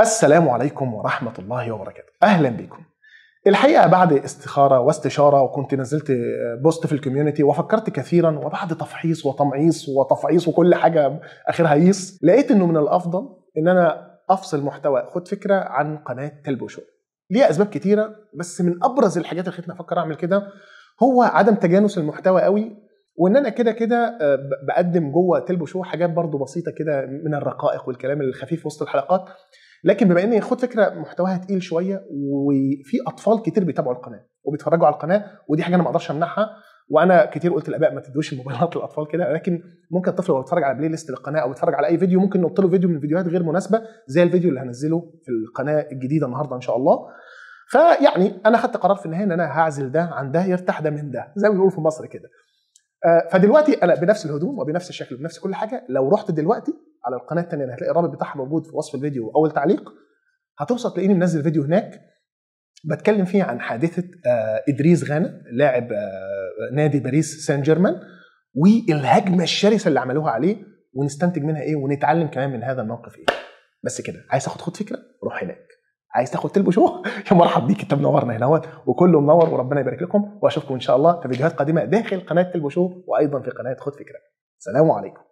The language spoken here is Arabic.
السلام عليكم ورحمة الله وبركاته أهلا بكم الحقيقة بعد استخارة واستشارة وكنت نزلت بوست في الكوميونتي وفكرت كثيرا وبعد تفحيص وتمعيص وتفعيص وكل حاجة آخرها يص لقيت إنه من الأفضل إن أنا أفصل محتوى خد فكرة عن قناة تلبو شو ليها أسباب كتيرة بس من أبرز الحاجات اللي خلتني أفكر أعمل كده هو عدم تجانس المحتوى قوي وان انا كده كده آه، بقدم جوه تلبو شو حاجات برضو بسيطه كده من الرقائق والكلام الخفيف وسط الحلقات لكن بما ان خد فكره محتواها تقيل شويه وفي اطفال كتير بيتابعوا القناه وبيتفرجوا على القناه ودي حاجه انا ما اقدرش امنعها وانا كتير قلت الاباء ما تدوش الموبايلات للاطفال كده لكن ممكن الطفل لو بيتفرج على بلاي ليست للقناه او بيتفرج على اي فيديو ممكن نحط له فيديو من فيديوهات غير مناسبه زي الفيديو اللي هنزله في القناه الجديده النهارده ان شاء الله فيعني انا خدت قرار في النهايه ان انا هعزل ده عن ده يرتاح ده من ده زي ما بيقولوا في مصر كده آه، فدلوقتي انا بنفس الهدوم وبنفس الشكل وبنفس كل حاجه لو رحت دلوقتي على القناه الثانيه اللي هتلاقي الرابط بتاعها موجود في وصف الفيديو واول تعليق هتوصل تلاقيني منزل فيديو هناك بتكلم فيه عن حادثه آه، ادريس غانا لاعب آه، نادي باريس سان جيرمان والهجمه الشرسه اللي عملوها عليه ونستنتج منها ايه ونتعلم كمان من هذا الموقف ايه بس كده عايز تاخد خد فكره روح هناك عايز تاخد تلبو شو يا مرحب بيك انت منورنا هنا اهوت وكله منور وربنا يبارك لكم واشوفكم ان شاء الله في فيديوهات قادمه داخل قناه تلبو شو وايضا في قناه خد فكره سلام عليكم